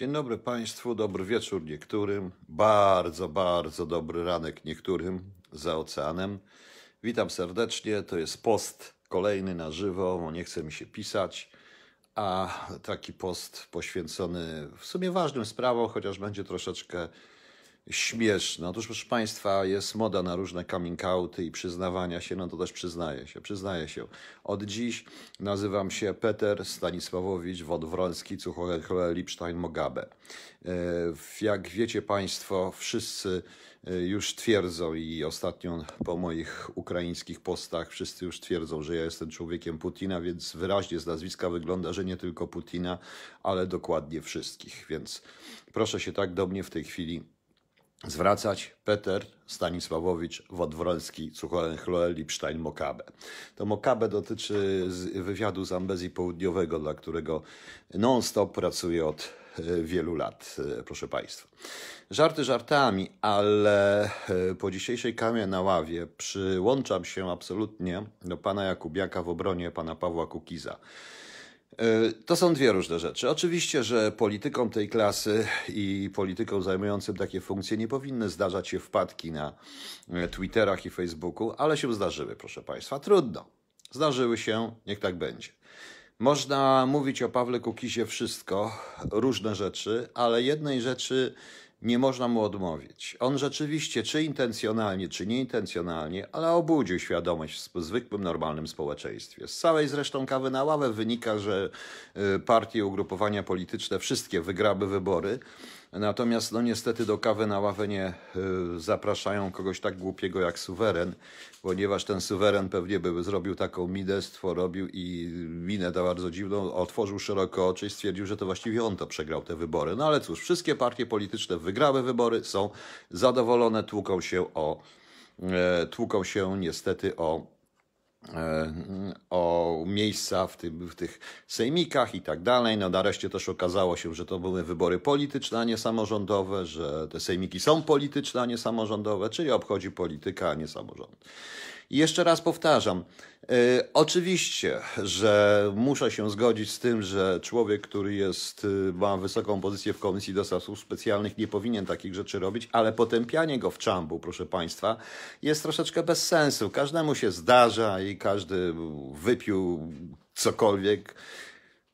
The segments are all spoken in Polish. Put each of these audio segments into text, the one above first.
Dzień dobry Państwu, dobry wieczór niektórym, bardzo, bardzo dobry ranek niektórym za oceanem. Witam serdecznie, to jest post kolejny na żywo, bo nie chce mi się pisać, a taki post poświęcony w sumie ważnym sprawom, chociaż będzie troszeczkę śmieszne. Otóż, proszę Państwa, jest moda na różne coming outy i przyznawania się, no to też przyznaję się, przyznaję się. Od dziś nazywam się Peter Stanisławowicz Wodwrolski Cuchorekole Lipstein Mogabe. Jak wiecie Państwo, wszyscy e, już twierdzą i ostatnio po moich ukraińskich postach wszyscy już twierdzą, że ja jestem człowiekiem Putina, więc wyraźnie z nazwiska wygląda, że nie tylko Putina, ale dokładnie wszystkich. Więc proszę się tak do mnie w tej chwili zwracać Peter Stanisławowicz Wodwrolski Cucholenchloe Lipstein Mokabe. To Mokabe dotyczy wywiadu Zambezji Południowego, dla którego non-stop pracuje od e, wielu lat, e, proszę Państwa. Żarty żartami, ale e, po dzisiejszej kamie na ławie przyłączam się absolutnie do pana Jakubiaka w obronie pana Pawła Kukiza. E, to są dwie różne rzeczy. Oczywiście, że politykom tej klasy i politykom zajmującym takie funkcje nie powinny zdarzać się wpadki na e, Twitterach i Facebooku, ale się zdarzyły, proszę Państwa. Trudno. Zdarzyły się, niech tak będzie. Można mówić o Pawle Kukizie wszystko, różne rzeczy, ale jednej rzeczy nie można mu odmówić. On rzeczywiście, czy intencjonalnie, czy nieintencjonalnie, ale obudził świadomość w zwykłym, normalnym społeczeństwie. Z całej zresztą kawy na ławę wynika, że y, partie, ugrupowania polityczne wszystkie wygraby wybory Natomiast no niestety do kawy na ławę nie e, zapraszają kogoś tak głupiego jak suweren, ponieważ ten suweren pewnie by zrobił taką minę, robił i minę ta bardzo dziwną, otworzył szeroko oczy i stwierdził, że to właściwie on to przegrał te wybory. No ale cóż, wszystkie partie polityczne wygrały wybory, są zadowolone, tłuką się o, e, tłuką się niestety o E, o miejsca w, tym, w tych sejmikach i tak dalej. No nareszcie też okazało się, że to były wybory polityczne, a nie samorządowe, że te sejmiki są polityczne, a nie samorządowe, czyli obchodzi polityka, a nie samorząd. I jeszcze raz powtarzam, y, oczywiście, że muszę się zgodzić z tym, że człowiek, który jest, y, ma wysoką pozycję w Komisji do Specjalnych, nie powinien takich rzeczy robić, ale potępianie go w czambu, proszę Państwa, jest troszeczkę bez sensu. Każdemu się zdarza i każdy wypił cokolwiek.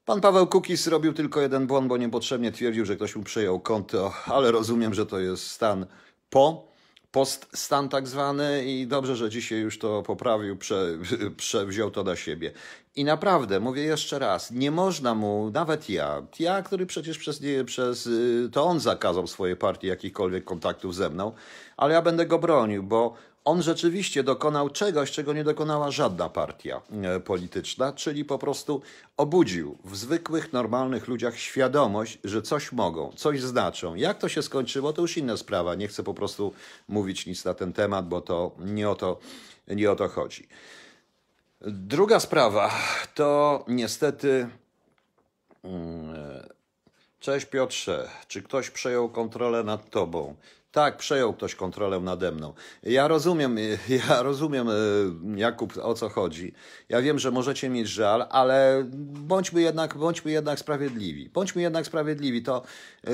Pan Paweł Kukis zrobił tylko jeden błąd, bo niepotrzebnie twierdził, że ktoś mu przejął konto, ale rozumiem, że to jest stan po poststan tak zwany i dobrze, że dzisiaj już to poprawił, prze, przewziął to na siebie. I naprawdę, mówię jeszcze raz, nie można mu, nawet ja, ja, który przecież przez, nie, przez y, to on zakazał swojej partii jakichkolwiek kontaktów ze mną, ale ja będę go bronił, bo on rzeczywiście dokonał czegoś, czego nie dokonała żadna partia e, polityczna, czyli po prostu obudził w zwykłych, normalnych ludziach świadomość, że coś mogą, coś znaczą. Jak to się skończyło, to już inna sprawa. Nie chcę po prostu mówić nic na ten temat, bo to nie o to, nie o to chodzi. Druga sprawa to niestety. Mm, e, cześć Piotrze, czy ktoś przejął kontrolę nad tobą? Tak, przejął ktoś kontrolę nade mną. Ja rozumiem, ja rozumiem, e, Jakub, o co chodzi. Ja wiem, że możecie mieć żal, ale bądźmy jednak, bądźmy jednak sprawiedliwi. Bądźmy jednak sprawiedliwi. To e,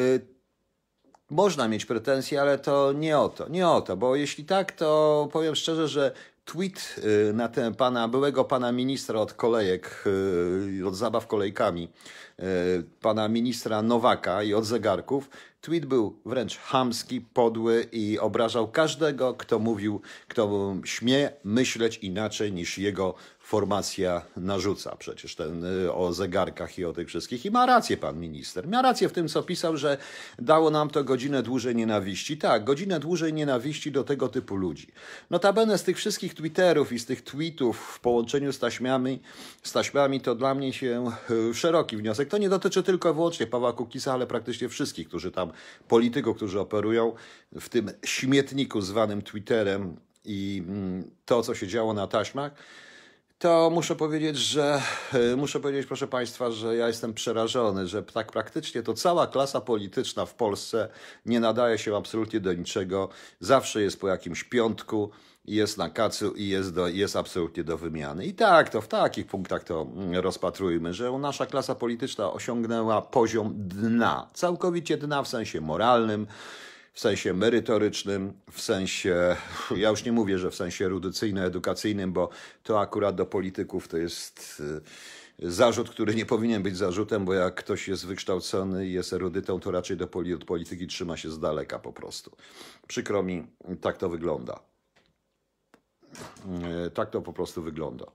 można mieć pretensje, ale to nie o to, nie o to, bo jeśli tak, to powiem szczerze, że tweet e, na ten pana, byłego pana ministra od kolejek, od zabaw kolejkami, pana ministra Nowaka i od zegarków Tweet był wręcz hamski, podły i obrażał każdego, kto mówił, kto śmie myśleć inaczej niż jego formacja narzuca. Przecież ten y, o zegarkach i o tych wszystkich. I ma rację pan minister. Ma rację w tym, co pisał, że dało nam to godzinę dłużej nienawiści. Tak, godzinę dłużej nienawiści do tego typu ludzi. Notabene z tych wszystkich Twitterów i z tych tweetów w połączeniu z taśmiami, z taśmiami to dla mnie się y, szeroki wniosek. To nie dotyczy tylko i wyłącznie Pawła Kukisa, ale praktycznie wszystkich, którzy tam polityków, którzy operują w tym śmietniku zwanym Twitterem i mm, to, co się działo na taśmach, to muszę powiedzieć, że e, muszę powiedzieć, proszę Państwa, że ja jestem przerażony, że tak praktycznie to cała klasa polityczna w Polsce nie nadaje się absolutnie do niczego. Zawsze jest po jakimś piątku, jest na kacu i jest, do, jest absolutnie do wymiany. I tak, to w takich punktach to mm, rozpatrujmy, że nasza klasa polityczna osiągnęła poziom dna, całkowicie dna w sensie moralnym w sensie merytorycznym, w sensie, ja już nie mówię, że w sensie erudycyjno-edukacyjnym, bo to akurat do polityków to jest y, zarzut, który nie powinien być zarzutem, bo jak ktoś jest wykształcony i jest erudytą, to raczej do poli od polityki trzyma się z daleka po prostu. Przykro mi, tak to wygląda. Y, tak to po prostu wygląda.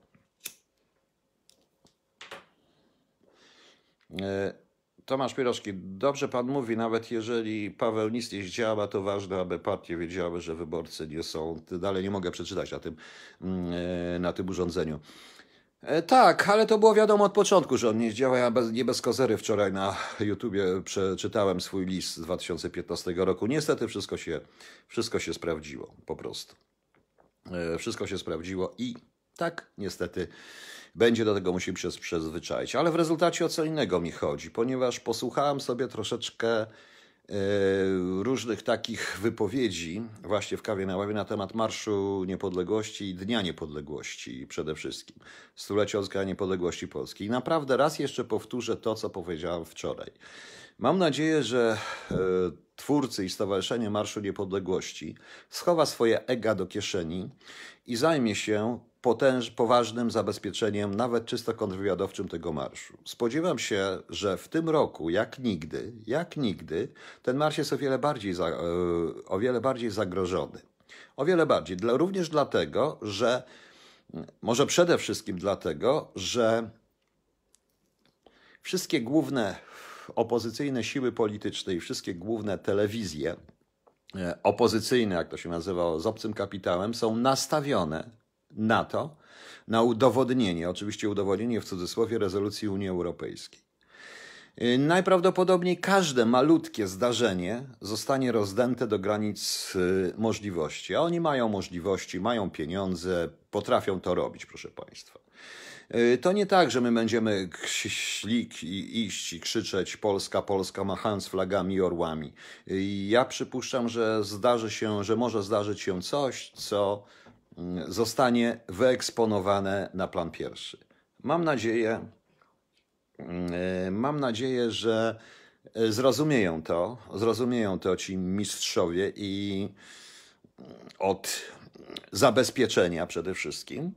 Y, Tomasz Pieroszki, dobrze pan mówi, nawet jeżeli Paweł nic nie działa, to ważne, aby partie wiedziały, że wyborcy nie są. Dalej nie mogę przeczytać na tym, mm, e, na tym urządzeniu. E, tak, ale to było wiadomo od początku, że on nie działa. Ja bez, nie bez kozery wczoraj na YouTubie przeczytałem swój list z 2015 roku. Niestety wszystko się, wszystko się sprawdziło, po prostu. E, wszystko się sprawdziło i tak niestety będzie do tego musi się przyzwyczaić. Ale w rezultacie o co innego mi chodzi, ponieważ posłuchałem sobie troszeczkę e, różnych takich wypowiedzi właśnie w Kawie na Ławie na temat Marszu Niepodległości i Dnia Niepodległości przede wszystkim, stulecia odzyskania niepodległości Polski. I naprawdę raz jeszcze powtórzę to, co powiedziałem wczoraj. Mam nadzieję, że e, twórcy i Stowarzyszenie Marszu Niepodległości schowa swoje ega do kieszeni i zajmie się potęż, poważnym zabezpieczeniem, nawet czysto kontrwywiadowczym tego marszu. Spodziewam się, że w tym roku, jak nigdy, jak nigdy, ten marsz jest o wiele bardziej, za, e, o wiele bardziej zagrożony. O wiele bardziej. Dla, również dlatego, że może przede wszystkim dlatego, że wszystkie główne opozycyjne siły polityczne i wszystkie główne telewizje e, opozycyjne, jak to się nazywało, z obcym kapitałem, są nastawione na to, na udowodnienie, oczywiście udowodnienie w cudzysłowie rezolucji Unii Europejskiej. Y, najprawdopodobniej każde malutkie zdarzenie zostanie rozdęte do granic y, możliwości, a oni mają możliwości, mają pieniądze, potrafią to robić, proszę Państwa. Y, to nie tak, że my będziemy ślik i iść i krzyczeć Polska, Polska machając flagami i orłami. Ja przypuszczam, że zdarzy się, że może zdarzyć się coś, co zostanie wyeksponowane na plan pierwszy. Mam nadzieję, mm, mam nadzieję, że e, zrozumieją to, zrozumieją to ci mistrzowie i mm, od zabezpieczenia przede wszystkim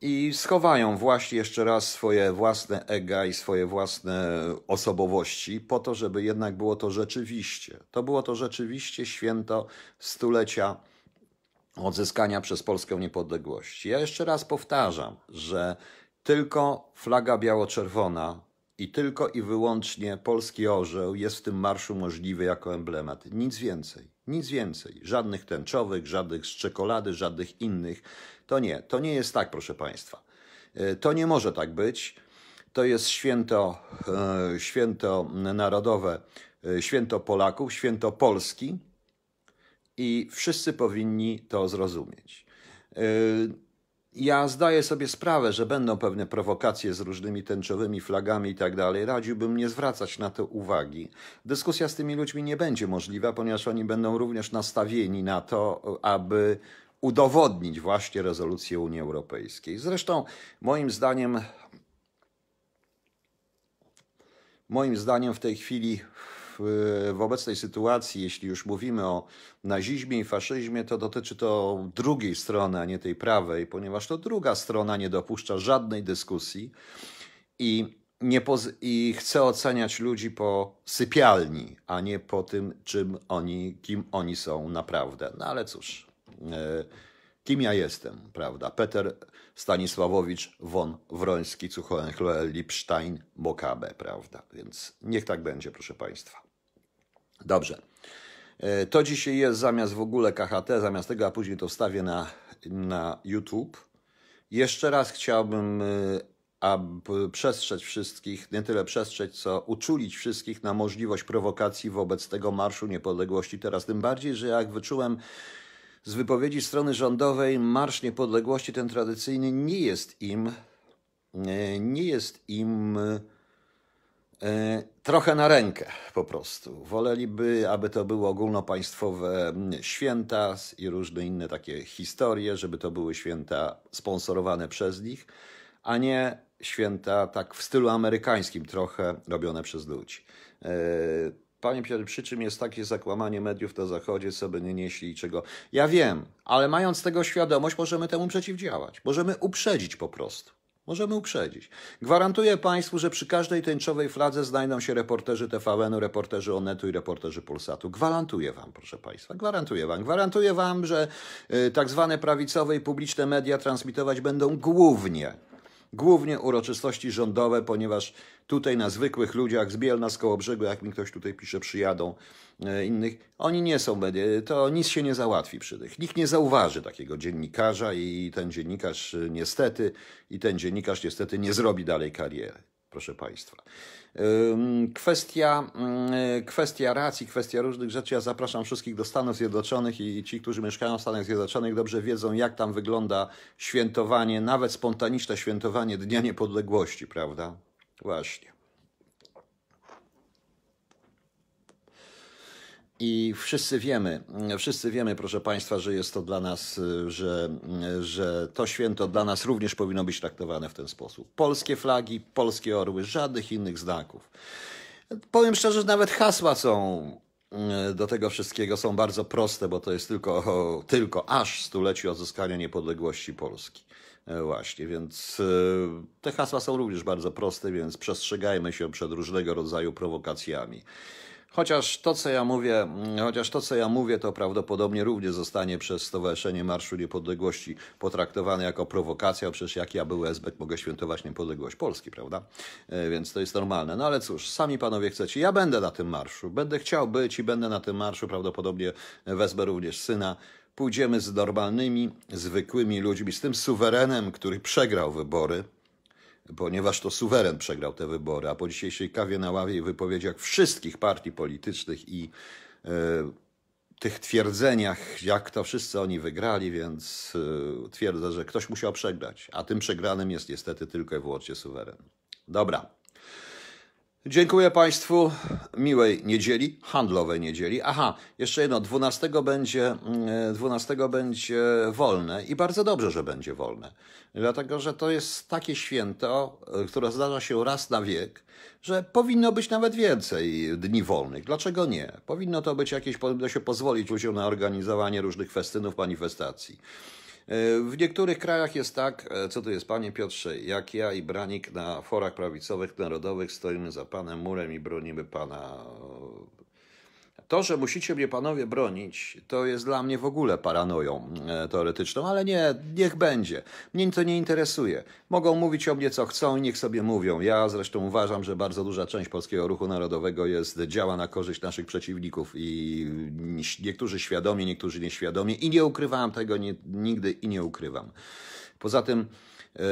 i schowają właśnie jeszcze raz swoje własne ega i swoje własne osobowości, po to, żeby jednak było to rzeczywiście. To było to rzeczywiście święto stulecia odzyskania przez Polskę niepodległości. Ja jeszcze raz powtarzam, że tylko flaga biało-czerwona i tylko i wyłącznie polski orzeł jest w tym marszu możliwy jako emblemat. Nic więcej, nic więcej. Żadnych tęczowych, żadnych z czekolady, żadnych innych. To nie, to nie jest tak, proszę Państwa. E, to nie może tak być. To jest święto, e, święto narodowe, e, święto Polaków, święto Polski i wszyscy powinni to zrozumieć. Y, ja zdaję sobie sprawę, że będą pewne prowokacje z różnymi tęczowymi flagami i tak dalej. Radziłbym nie zwracać na to uwagi. Dyskusja z tymi ludźmi nie będzie możliwa, ponieważ oni będą również nastawieni na to, aby udowodnić właśnie rezolucję Unii Europejskiej. Zresztą moim zdaniem moim zdaniem w tej chwili w obecnej sytuacji, jeśli już mówimy o nazizmie i faszyzmie, to dotyczy to drugiej strony, a nie tej prawej, ponieważ to druga strona nie dopuszcza żadnej dyskusji i, nie poz- i chce oceniać ludzi po sypialni, a nie po tym, czym oni, kim oni są naprawdę. No ale cóż. E, kim ja jestem, prawda? Peter Stanisławowicz von Wroński, Cuchoenchloe, Lipstein, Mokabe, prawda? Więc niech tak będzie, proszę Państwa. Dobrze. E, to dzisiaj jest zamiast w ogóle KHT, zamiast tego, a później to wstawię na, na YouTube. Jeszcze raz chciałbym e, przestrzec wszystkich, nie tyle przestrzec, co uczulić wszystkich na możliwość prowokacji wobec tego Marszu Niepodległości teraz. Tym bardziej, że jak wyczułem z wypowiedzi strony rządowej, Marsz Niepodległości ten tradycyjny nie jest im, e, nie jest im E, trochę na rękę po prostu. Woleliby, aby to były ogólnopaństwowe mm, święta i różne inne takie historie, żeby to były święta sponsorowane przez nich, a nie święta tak w stylu amerykańskim trochę robione przez ludzi. E, panie Piotr, przy czym jest takie zakłamanie mediów na Zachodzie, co by nie nieśli czego? Ja wiem, ale mając tego świadomość, możemy temu przeciwdziałać. Możemy uprzedzić po prostu. Możemy uprzedzić. Gwarantuję Państwu, że przy każdej tęczowej fladze znajdą się reporterzy TVN-u, reporterzy Onetu i reporterzy Pulsatu. Gwarantuję Wam, proszę Państwa, gwarantuję Wam. Gwarantuję Wam, że y, tak zwane prawicowe i publiczne media transmitować będą głównie głównie uroczystości rządowe, ponieważ tutaj na zwykłych ludziach z Bielna, z Kołobrzegu, jak mi ktoś tutaj pisze, przyjadą e, innych, oni nie są, to nic się nie załatwi przy tych. Nikt nie zauważy takiego dziennikarza i ten dziennikarz e, niestety, i ten dziennikarz niestety nie zrobi dalej kariery proszę Państwa. Kwestia, mm, kwestia racji, kwestia różnych rzeczy. Ja zapraszam wszystkich do Stanów Zjednoczonych i ci, którzy mieszkają w Stanach Zjednoczonych, dobrze wiedzą, jak tam wygląda świętowanie, nawet spontaniczne świętowanie Dnia Niepodległości, prawda? Właśnie. I wszyscy wiemy, wszyscy wiemy, proszę Państwa, że jest to dla nas, że, że to święto dla nas również powinno być traktowane w ten sposób. Polskie flagi, polskie orły, żadnych innych znaków. Powiem szczerze, nawet hasła są mm, do tego wszystkiego są bardzo proste, bo to jest tylko, tylko aż stulecie odzyskania niepodległości Polski. E, właśnie, więc e, te hasła są również bardzo proste, więc przestrzegajmy się przed różnego rodzaju prowokacjami. Chociaż to, co ja mówię, mm, chociaż to, co ja mówię, to prawdopodobnie również zostanie przez Stowarzyszenie Marszu Niepodległości potraktowane jako prowokacja, przecież jak ja był SBK, mogę świętować niepodległość Polski, prawda? E, więc to jest normalne. No ale cóż, sami panowie chcecie. Ja będę na tym marszu. Będę chciał być i będę na tym marszu. Prawdopodobnie wezmę również syna pójdziemy z normalnymi, zwykłymi ludźmi, z tym suwerenem, który przegrał wybory, ponieważ to suweren przegrał te wybory, a po dzisiejszej kawie na ławie i wypowiedziach wszystkich partii politycznych i e, tych twierdzeniach, jak to wszyscy oni wygrali, więc y, twierdzę, że ktoś musiał przegrać, a tym przegranym jest niestety tylko i wyłącznie suweren. Dobra. Dziękuję Państwu. Miłej niedzieli, handlowej niedzieli. Aha, jeszcze jedno. 12 będzie, 12 mm, będzie wolne i bardzo dobrze, że będzie wolne. Dlatego, że to jest takie święto, które zdarza się raz na wiek, że powinno być nawet więcej dni wolnych. Dlaczego nie? Powinno to być jakieś, powinno się pozwolić ludziom na organizowanie różnych festynów, manifestacji. E, w niektórych krajach jest tak, e, co to jest, panie Piotrze, jak ja i Branik na forach prawicowych, narodowych stoimy za panem murem i bronimy pana to, że musicie mnie panowie bronić, to jest dla mnie w ogóle paranoją e, teoretyczną, ale nie, niech będzie. Mnie to nie interesuje. Mogą mówić o mnie co chcą i niech sobie mówią. Ja zresztą uważam, że bardzo duża część polskiego ruchu narodowego jest, działa na korzyść naszych przeciwników i niektórzy świadomie, niektórzy nieświadomie i nie ukrywam tego nie, nigdy i nie ukrywam. Poza tym... Yy,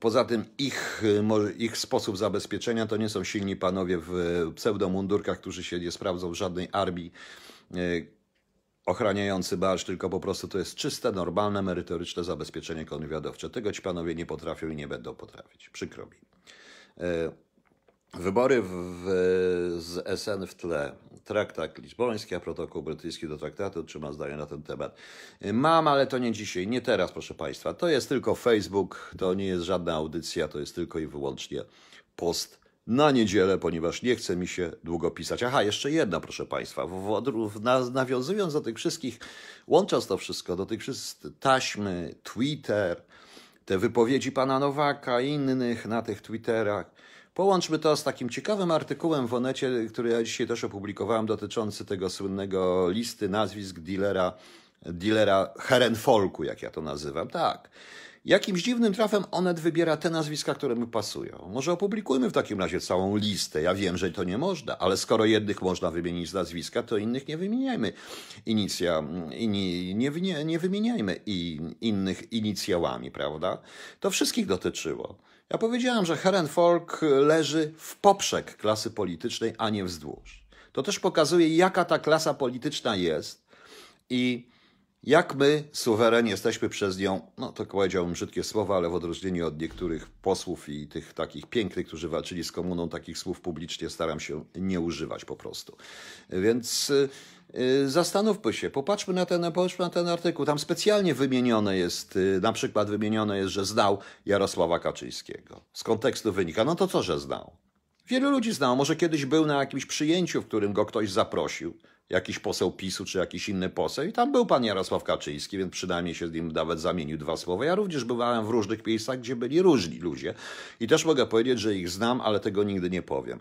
Poza tym ich, y, ich sposób zabezpieczenia to nie są silni panowie w y, pseudomundurkach, którzy się nie sprawdzą w żadnej armii y, ochraniający barż, tylko po prostu to jest czyste, normalne, merytoryczne zabezpieczenie kontrwywiadowcze. Tego ci panowie nie potrafią i nie będą potrafić. Przykro mi. Wybory w, z SN w tle traktat lizboński, a protokół brytyjski do traktatu trzyma zdanie na ten temat. Mam, ale to nie dzisiaj, nie teraz, proszę Państwa. To jest tylko Facebook, to nie jest żadna audycja, to jest tylko i wyłącznie post na niedzielę, ponieważ nie chce mi się długo pisać. Aha, jeszcze jedna, proszę Państwa. W, w, na, nawiązując do tych wszystkich, łącząc to wszystko, do tych wszystkich taśmy, Twitter, te wypowiedzi pana Nowaka i innych na tych Twitterach, Połączmy to z takim ciekawym artykułem w Onecie, który ja dzisiaj też opublikowałem, dotyczący tego słynnego listy nazwisk dealera, dealera Herenfolku, jak ja to nazywam. Tak. Jakimś dziwnym trafem Onet wybiera te nazwiska, które mi pasują. Może opublikujmy w takim razie całą listę. Ja wiem, że to nie można, ale skoro jednych można wymienić z nazwiska, to innych nie wymieniajmy. Inicja, inni, nie, nie, nie wymieniajmy i innych inicjałami, prawda? To wszystkich dotyczyło. Ja powiedziałem, że Herrenfolk leży w poprzek klasy politycznej, a nie wzdłuż. To też pokazuje, jaka ta klasa polityczna jest i jak my, suweren, jesteśmy przez nią, no to powiedziałbym brzydkie słowa, ale w odróżnieniu od niektórych posłów i tych takich pięknych, którzy walczyli z komuną, takich słów publicznie staram się nie używać po prostu. Więc y, y, zastanówmy się, popatrzmy na, ten, popatrzmy na ten artykuł. Tam specjalnie wymienione jest, y, na przykład wymienione jest, że znał Jarosława Kaczyńskiego. Z kontekstu wynika, no to co, że znał? Wielu ludzi znał, może kiedyś był na jakimś przyjęciu, w którym go ktoś zaprosił, jakiś poseł PiSu czy jakiś inny poseł i tam był pan Jarosław Kaczyński, więc przynajmniej się z nim nawet zamienił dwa słowa. Ja również bywałem w różnych miejscach, gdzie byli różni ludzie i też mogę powiedzieć, że ich znam, ale tego nigdy nie powiem.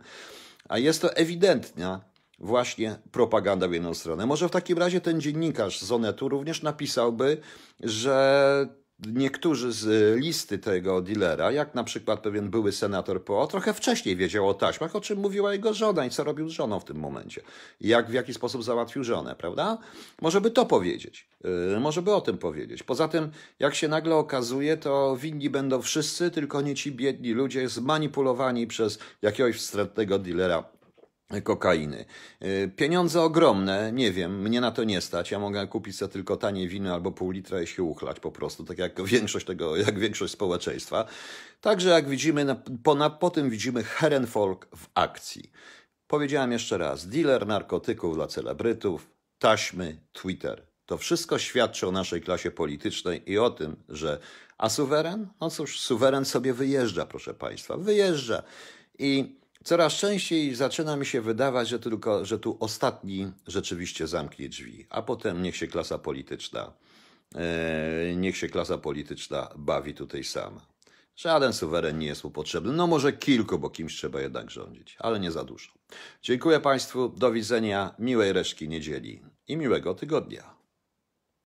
A jest to ewidentna właśnie propaganda w jedną stronę. Może w takim razie ten dziennikarz z Onetu również napisałby, że niektórzy z listy tego dealera, jak na przykład pewien były senator PO, trochę wcześniej wiedział o taśmach, o czym mówiła jego żona i co robił z żoną w tym momencie. Jak, w jaki sposób załatwił żonę, prawda? Może by to powiedzieć. Yy, może by o tym powiedzieć. Poza tym, jak się nagle okazuje, to winni będą wszyscy, tylko nie ci biedni ludzie zmanipulowani przez jakiegoś wstrętnego dealera kokainy. Y, pieniądze ogromne, nie wiem, mnie na to nie stać. Ja mogę kupić sobie tylko tanie wino albo pół litra i się uchlać po prostu, tak jak większość tego, jak większość społeczeństwa. Także jak widzimy, po, po tym widzimy Herenfolk w akcji. Powiedziałem jeszcze raz, dealer narkotyków dla celebrytów, taśmy, Twitter. To wszystko świadczy o naszej klasie politycznej i o tym, że... A suweren? No cóż, suweren sobie wyjeżdża, proszę Państwa, wyjeżdża. I Coraz częściej zaczyna mi się wydawać, że tylko, że tu ostatni rzeczywiście zamknie drzwi, a potem niech się klasa polityczna, e, niech się klasa polityczna bawi tutaj sama. Żaden suweren nie jest mu potrzebny. No może kilku, bo kimś trzeba jednak rządzić, ale nie za dużo. Dziękuję Państwu, do widzenia, miłej reszki niedzieli i miłego tygodnia.